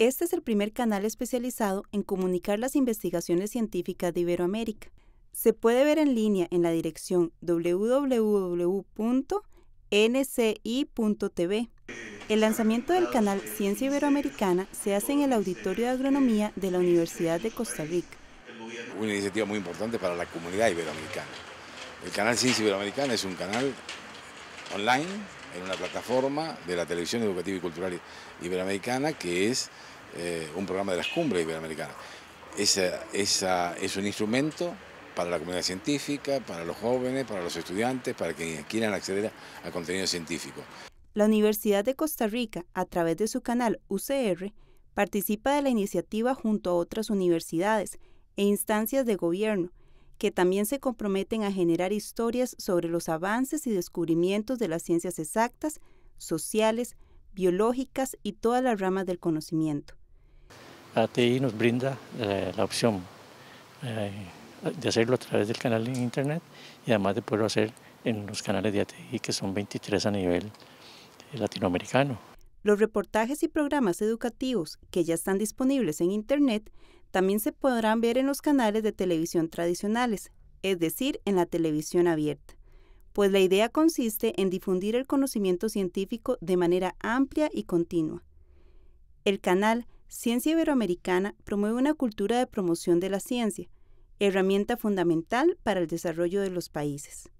Este es el primer canal especializado en comunicar las investigaciones científicas de Iberoamérica. Se puede ver en línea en la dirección www.nci.tv. El lanzamiento del canal Ciencia Iberoamericana se hace en el Auditorio de Agronomía de la Universidad de Costa Rica. Una iniciativa muy importante para la comunidad iberoamericana. El canal Ciencia Iberoamericana es un canal online en una plataforma de la televisión educativa y cultural iberoamericana, que es eh, un programa de las cumbres iberoamericanas. Esa, esa, es un instrumento para la comunidad científica, para los jóvenes, para los estudiantes, para quienes quieran acceder a contenido científico. La Universidad de Costa Rica, a través de su canal UCR, participa de la iniciativa junto a otras universidades e instancias de gobierno que también se comprometen a generar historias sobre los avances y descubrimientos de las ciencias exactas, sociales, biológicas y todas las ramas del conocimiento. ATI nos brinda eh, la opción eh, de hacerlo a través del canal en Internet y además de poderlo hacer en los canales de ATI, que son 23 a nivel eh, latinoamericano. Los reportajes y programas educativos que ya están disponibles en Internet también se podrán ver en los canales de televisión tradicionales, es decir, en la televisión abierta, pues la idea consiste en difundir el conocimiento científico de manera amplia y continua. El canal Ciencia Iberoamericana promueve una cultura de promoción de la ciencia, herramienta fundamental para el desarrollo de los países.